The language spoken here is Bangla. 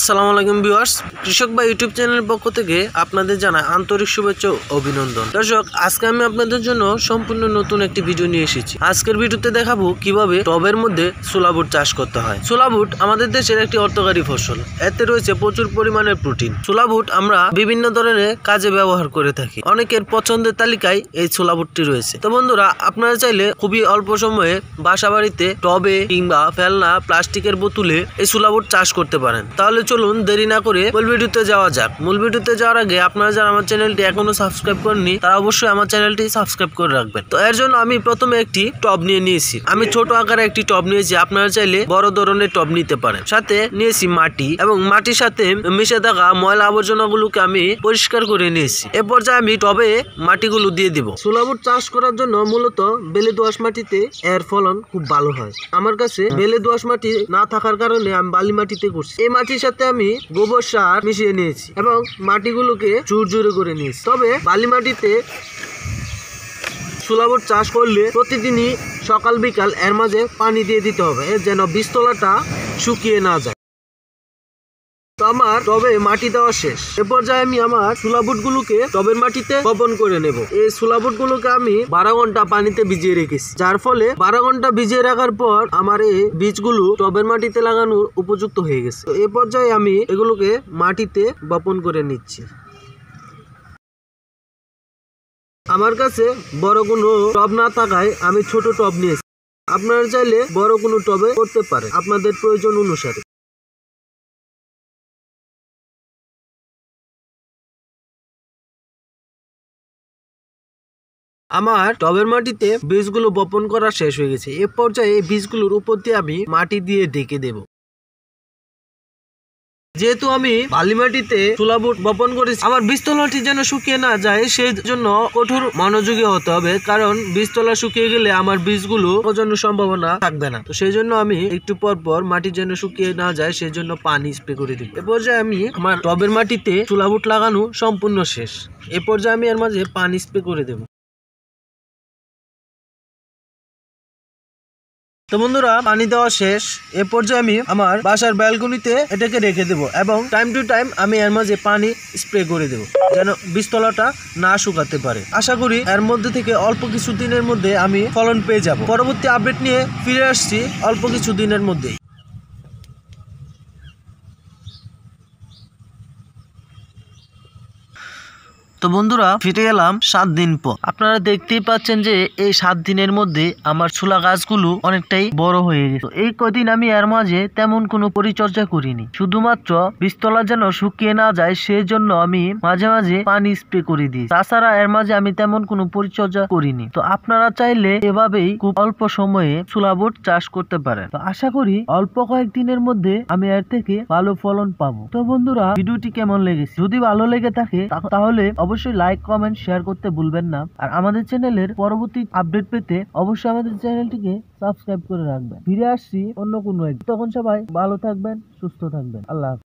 আসসালামু আলাইকুম ভিউয়ার্স কৃষক বা ইউটিউব চ্যানেলের পক্ষ থেকে আপনাদের জানায় আন্তরিক শুভেচ্ছা অভিনন্দন দর্শক আজকে আমি আপনাদের জন্য সম্পূর্ণ নতুন একটি ভিডিও নিয়ে এসেছি আজকের ভিডিওতে দেখাবো কিভাবে টবের মধ্যে সোলাভুট চাষ করতে হয় সোলাভুট আমাদের দেশের একটি অর্থকারী ফসল এতে রয়েছে প্রচুর পরিমাণের প্রোটিন সোলাভুট আমরা বিভিন্ন ধরনের কাজে ব্যবহার করে থাকি অনেকের পছন্দের তালিকায় এই সোলাভুটটি রয়েছে তো বন্ধুরা আপনারা চাইলে খুবই অল্প সময়ে বাসা বাড়িতে টবে কিংবা ফেলনা প্লাস্টিকের বোতলে এই সোলাভুট চাষ করতে পারেন তাহলে তাহলে চলুন দেরি না করে মূল ভিডিওতে যাওয়া যাক মূল ভিডিওতে যাওয়ার আগে আপনারা যারা আমার চ্যানেলটি এখনো সাবস্ক্রাইব করেননি তারা অবশ্যই আমার চ্যানেলটি সাবস্ক্রাইব করে রাখবেন তো এর জন্য আমি প্রথমে একটি টব নিয়ে নিয়েছি আমি ছোট আকারে একটি টব নিয়েছি আপনারা চাইলে বড় ধরনের টব নিতে পারেন সাথে নিয়েছি মাটি এবং মাটির সাথে মিশে থাকা ময়লা আবর্জনাগুলোকে আমি পরিষ্কার করে নিয়েছি এ পর্যায়ে আমি টবে মাটিগুলো দিয়ে দিব সোলাবুট চাষ করার জন্য মূলত বেলে দোয়াশ মাটিতে এর ফলন খুব ভালো হয় আমার কাছে বেলে দোয়াশ মাটি না থাকার কারণে আমি বালি মাটিতে করছি এই মাটির সাথে সাথে আমি গোবর সার মিশিয়ে নিয়েছি এবং মাটিগুলোকে চুরচুরে করে নিয়েছি তবে বালি মাটিতে সুলাবর চাষ করলে প্রতিদিনই সকাল বিকাল এর মাঝে পানি দিয়ে দিতে হবে যেন বিস্তলাটা শুকিয়ে না যায় তো আমার টবে মাটি দেওয়া শেষ এ পর্যায়ে আমি আমার ছোলা বুটগুলোকে টবের মাটিতে বপন করে নেব এই ছোলা বুটগুলোকে আমি বারো ঘন্টা পানিতে ভিজিয়ে রেখেছি যার ফলে বারো ঘন্টা ভিজিয়ে রাখার পর আমার এই বীজগুলো টবের মাটিতে লাগানোর উপযুক্ত হয়ে গেছে এ পর্যায়ে আমি এগুলোকে মাটিতে বপন করে নিচ্ছি আমার কাছে বড় কোনো টব না থাকায় আমি ছোট টব নিয়েছি আপনারা চাইলে বড় কোনো টবে করতে পারে আপনাদের প্রয়োজন অনুসারে আমার টবের মাটিতে বীজগুলো বপন করা শেষ হয়ে গেছে এ পর্যায়ে এই বীজগুলোর উপর দিয়ে আমি মাটি দিয়ে ঢেকে দেব যেহেতু আমি বালি মাটিতে বুট বপন করেছি আমার বীজতলাটি যেন শুকিয়ে না যায় সেই জন্য কঠোর মনোযোগী হতে হবে কারণ বীজতলা শুকিয়ে গেলে আমার বীজগুলো প্রজন্য সম্ভাবনা থাকবে না তো সেই জন্য আমি একটু পর পর মাটি যেন শুকিয়ে না যায় সেই জন্য পানি স্প্রে করে দিই এ পর্যায়ে আমি আমার টবের মাটিতে বুট লাগানো সম্পূর্ণ শেষ এ পর্যায়ে আমি এর মাঝে পানি স্প্রে করে দেবো তো বন্ধুরা পানি দেওয়া শেষ এ পর্যায়ে আমি আমার বাসার ব্যালকনিতে এটাকে রেখে দেব এবং টাইম টু টাইম আমি এর মাঝে পানি স্প্রে করে দেব যেন বিস্তলাটা না শুকাতে পারে আশা করি এর মধ্যে থেকে অল্প কিছু দিনের মধ্যে আমি ফলন পেয়ে যাব পরবর্তী আপডেট নিয়ে ফিরে আসছি অল্প কিছু দিনের মধ্যেই তো বন্ধুরা ফিরে এলাম সাত দিন পর আপনারা দেখতেই পাচ্ছেন যে এই সাত দিনের মধ্যে আমার ছোলা গাছগুলো অনেকটাই বড় হয়ে গেছে এই কদিন আমি এর মাঝে তেমন কোনো পরিচর্যা করিনি শুধুমাত্র বিস্তলা যেন শুকিয়ে না যায় সেই জন্য আমি মাঝে মাঝে পানি স্প্রে করে দিই তাছাড়া এর মাঝে আমি তেমন কোনো পরিচর্যা করিনি তো আপনারা চাইলে এভাবেই খুব অল্প সময়ে ছোলাবোট চাষ করতে পারেন তো আশা করি অল্প কয়েকদিনের মধ্যে আমি এর থেকে ভালো ফলন পাবো তো বন্ধুরা ভিডিওটি কেমন লেগেছে যদি ভালো লেগে থাকে তাহলে অবশ্যই অবশ্যই লাইক কমেন্ট শেয়ার করতে ভুলবেন না আর আমাদের চ্যানেলের পরবর্তী আপডেট পেতে অবশ্যই আমাদের চ্যানেলটিকে সাবস্ক্রাইব করে রাখবেন ফিরে আসছি অন্য কোনো তখন সবাই ভালো থাকবেন সুস্থ থাকবেন আল্লাহ